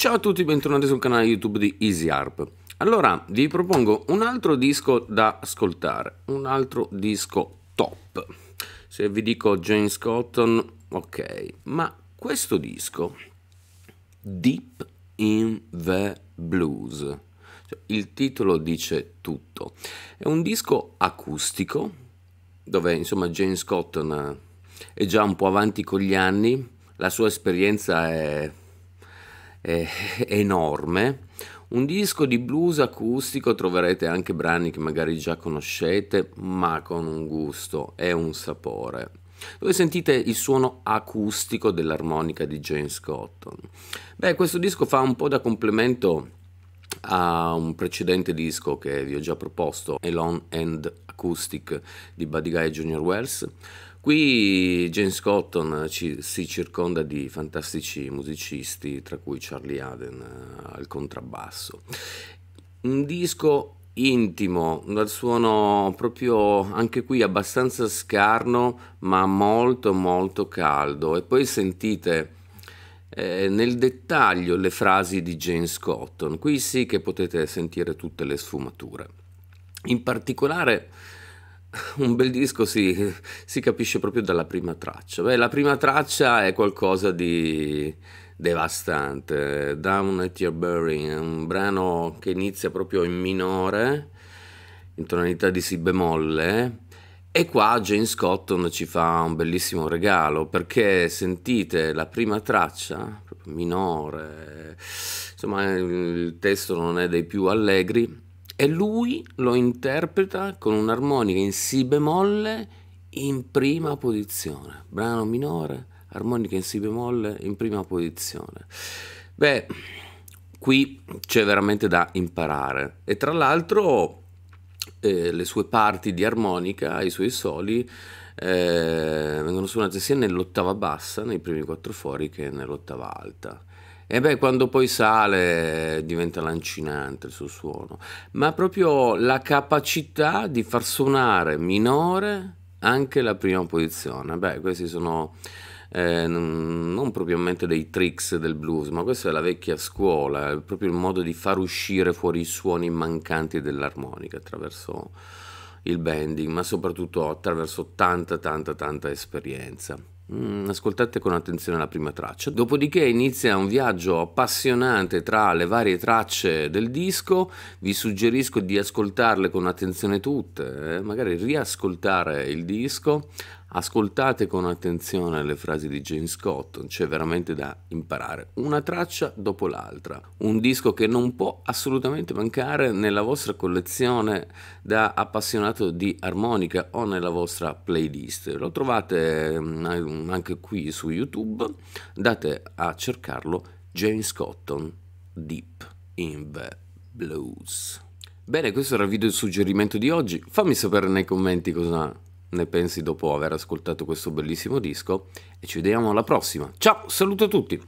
Ciao a tutti, bentornati sul canale YouTube di EasyArp. Allora, vi propongo un altro disco da ascoltare, un altro disco top. Se vi dico James Cotton, ok, ma questo disco, Deep in the Blues, cioè, il titolo dice tutto. È un disco acustico, dove insomma James Cotton eh, è già un po' avanti con gli anni, la sua esperienza è eh, enorme. Un disco di blues acustico, troverete anche brani che magari già conoscete, ma con un gusto e un sapore. Dove sentite il suono acustico dell'armonica di James Cotton. Beh, questo disco fa un po' da complemento a un precedente disco che vi ho già proposto, Elon and Acoustic di Buddy Guy Junior Wells. Qui James Cotton ci, si circonda di fantastici musicisti, tra cui Charlie Aden eh, al contrabbasso. Un disco intimo, dal suono proprio anche qui abbastanza scarno, ma molto molto caldo. E poi sentite eh, nel dettaglio le frasi di James Cotton. Qui sì che potete sentire tutte le sfumature. In particolare un bel disco si, si capisce proprio dalla prima traccia. Beh, la prima traccia è qualcosa di devastante. Down at Your Bury è un brano che inizia proprio in minore, in tonalità di si bemolle e qua James Cotton ci fa un bellissimo regalo perché sentite la prima traccia, minore, insomma il testo non è dei più allegri, e lui lo interpreta con un'armonica in Si bemolle in prima posizione. Brano minore, armonica in Si bemolle in prima posizione. Beh, qui c'è veramente da imparare. E tra l'altro eh, le sue parti di armonica, i suoi soli, eh, vengono suonate sia nell'ottava bassa, nei primi quattro fori, che nell'ottava alta. E beh, quando poi sale diventa lancinante il suo suono, ma proprio la capacità di far suonare minore anche la prima posizione. Beh, questi sono eh, non propriamente dei tricks del blues, ma questa è la vecchia scuola, è proprio il modo di far uscire fuori i suoni mancanti dell'armonica attraverso il bending, ma soprattutto attraverso tanta, tanta, tanta esperienza. Mm, ascoltate con attenzione la prima traccia. Dopodiché inizia un viaggio appassionante tra le varie tracce del disco. Vi suggerisco di ascoltarle con attenzione tutte, eh? magari riascoltare il disco, Ascoltate con attenzione le frasi di James Cotton, c'è veramente da imparare, una traccia dopo l'altra. Un disco che non può assolutamente mancare nella vostra collezione da appassionato di armonica o nella vostra playlist. Lo trovate mm, anche qui su YouTube, Andate a cercarlo James Cotton Deep in the Blues. Bene, questo era il video suggerimento di oggi. Fammi sapere nei commenti cosa ne pensi dopo aver ascoltato questo bellissimo disco e ci vediamo alla prossima. Ciao, saluto a tutti!